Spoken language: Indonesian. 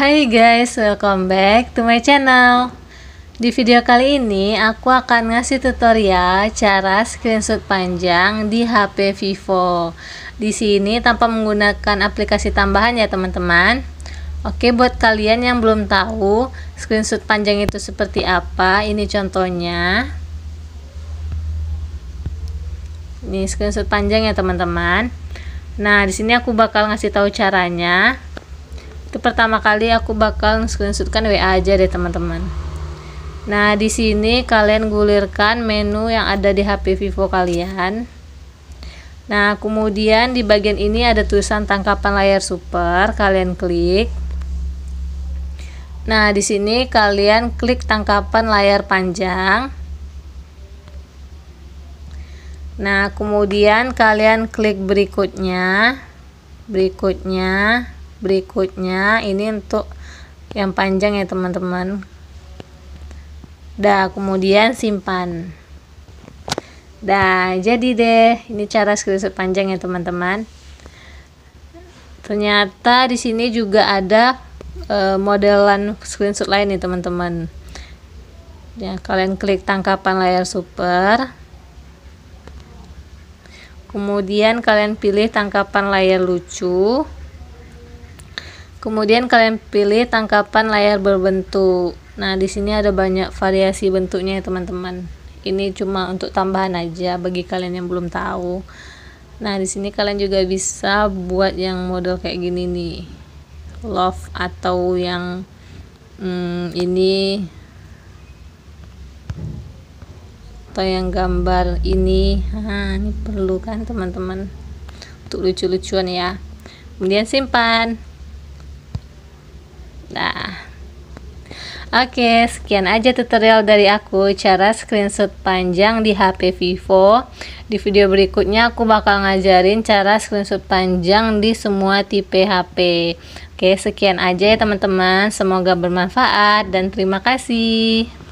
Hai guys, welcome back to my channel Di video kali ini aku akan ngasih tutorial cara screenshot panjang di HP Vivo Di sini tanpa menggunakan aplikasi tambahan ya teman-teman Oke buat kalian yang belum tahu screenshot panjang itu seperti apa ini contohnya Ini screenshot panjang ya teman-teman Nah, di sini aku bakal ngasih tahu caranya itu pertama kali aku bakal screenshotkan WA aja deh teman-teman nah di sini kalian gulirkan menu yang ada di HP Vivo kalian nah kemudian di bagian ini ada tulisan tangkapan layar super kalian klik nah di sini kalian klik tangkapan layar panjang nah kemudian kalian klik berikutnya berikutnya berikutnya ini untuk yang panjang ya teman-teman dah kemudian simpan dah jadi deh ini cara screenshot panjang ya teman-teman ternyata di sini juga ada e, modelan screenshot lain nih teman-teman ya kalian klik tangkapan layar super kemudian kalian pilih tangkapan layar lucu Kemudian kalian pilih tangkapan layar berbentuk. Nah, di sini ada banyak variasi bentuknya ya, teman-teman. Ini cuma untuk tambahan aja bagi kalian yang belum tahu. Nah, di sini kalian juga bisa buat yang model kayak gini nih. Love atau yang hmm, ini atau yang gambar ini. Nah, ini perlu kan teman-teman untuk lucu-lucuan ya. Kemudian simpan. Nah, Oke, sekian aja tutorial dari aku cara screenshot panjang di HP Vivo. Di video berikutnya aku bakal ngajarin cara screenshot panjang di semua tipe HP. Oke, sekian aja ya teman-teman. Semoga bermanfaat dan terima kasih.